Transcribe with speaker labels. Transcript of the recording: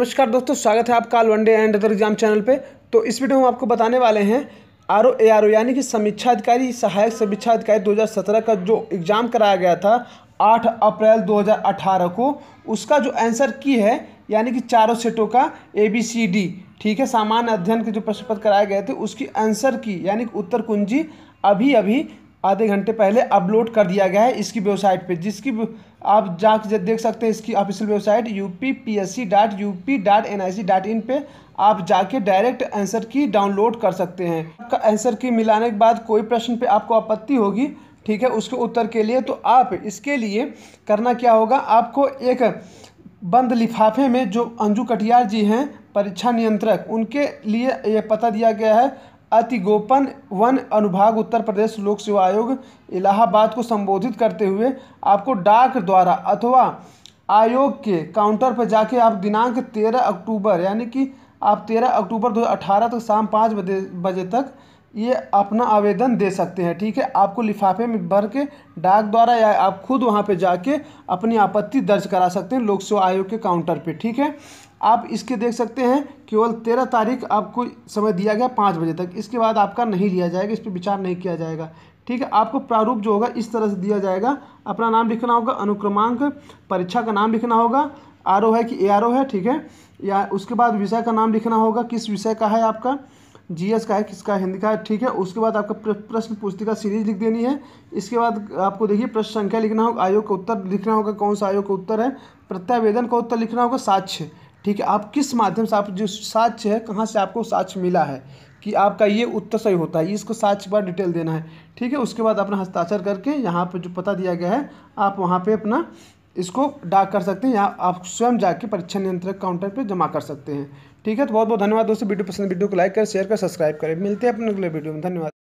Speaker 1: नमस्कार दोस्तों स्वागत है आपका all one day and other exam channel पे तो इस वीडियो में आपको बताने वाले हैं R O A R O यानी कि समीक्षा अधिकारी सहायक समीक्षा अधिकारी 2017 का जो एग्ज़ाम कराया गया था 8 अप्रैल 2018 को उसका जो आंसर की है यानी कि चारों सेटों का ए बी सी डी ठीक है सामान्य अध्ययन के जो प्रश्न पत्र कराए गए थे उसकी आंसर की यानी कि उत्तर कुंजी अभी अभी आधे घंटे पहले अपलोड कर दिया गया है इसकी वेबसाइट पे जिसकी आप जा देख सकते हैं इसकी official website U P P S C dot U P dot N I C dot in पर आप जाके डायरेक्ट आंसर की डाउनलोड कर सकते हैं आपका आंसर की मिलाने के बाद कोई प्रश्न पे आपको आपत्ति होगी ठीक है उसके उत्तर के लिए तो आप इसके लिए करना क्या होगा आपको एक बंद लिफाफे में जो अंजू कटियार जी हैं परीक्षा नियंत्रक उनके लिए ये पता दिया गया है अतिगोपन वन अनुभाग उत्तर प्रदेश लोक सेवा आयोग इलाहाबाद को संबोधित करते हुए आपको डाक द्वारा अथवा आयोग के काउंटर पर जाके आप दिनांक तेरह अक्टूबर यानी कि आप तेरह अक्टूबर 2018 तक शाम पाँच बजे बजे तक ये अपना आवेदन दे सकते हैं ठीक है आपको लिफाफे में भर के डाक द्वारा या आप खुद वहाँ पे जाके अपनी आपत्ति दर्ज करा सकते हैं लोक सेवा आयोग के काउंटर पे ठीक है आप इसके देख सकते हैं केवल तेरह तारीख आपको समय दिया गया पाँच बजे तक इसके बाद आपका नहीं लिया जाएगा इस पर विचार नहीं किया जाएगा ठीक है आपको प्रारूप जो होगा इस तरह से दिया जाएगा अपना नाम लिखना होगा अनुक्रमांक परीक्षा का नाम लिखना होगा आर है कि ए आर है ठीक है या उसके बाद विषय का नाम लिखना होगा किस विषय का है आपका जीएस का है किसका हिंदी का है ठीक है उसके बाद आपका प्रश्न पुस्तिका सीरीज लिख देनी है इसके बाद आपको देखिए प्रश्न संख्या लिखना होगा आयोग का उत्तर लिखना होगा कौन सा आयोग का उत्तर है प्रत्यावेदन का उत्तर लिखना होगा साक्ष्य ठीक है आप किस माध्यम से आप जो साक्ष्य है कहाँ से आपको साक्ष्य मिला है कि आपका ये उत्तर सही होता है इसको साक्ष्य बार डिटेल देना है ठीक है उसके बाद अपना हस्ताक्षर करके यहाँ पर जो पता दिया गया है आप वहाँ पर अपना इसको डाक कर सकते हैं या आप स्वयं जाके परीक्षा नियंत्रक काउंटर पर जमा कर सकते हैं ठीक है तो बहुत बहुत धन्यवाद दोस्तों वीडियो पसंद वीडियो को लाइक करें शेयर कर सब्सक्राइब करें मिलते हैं अपने अगले वीडियो में धन्यवाद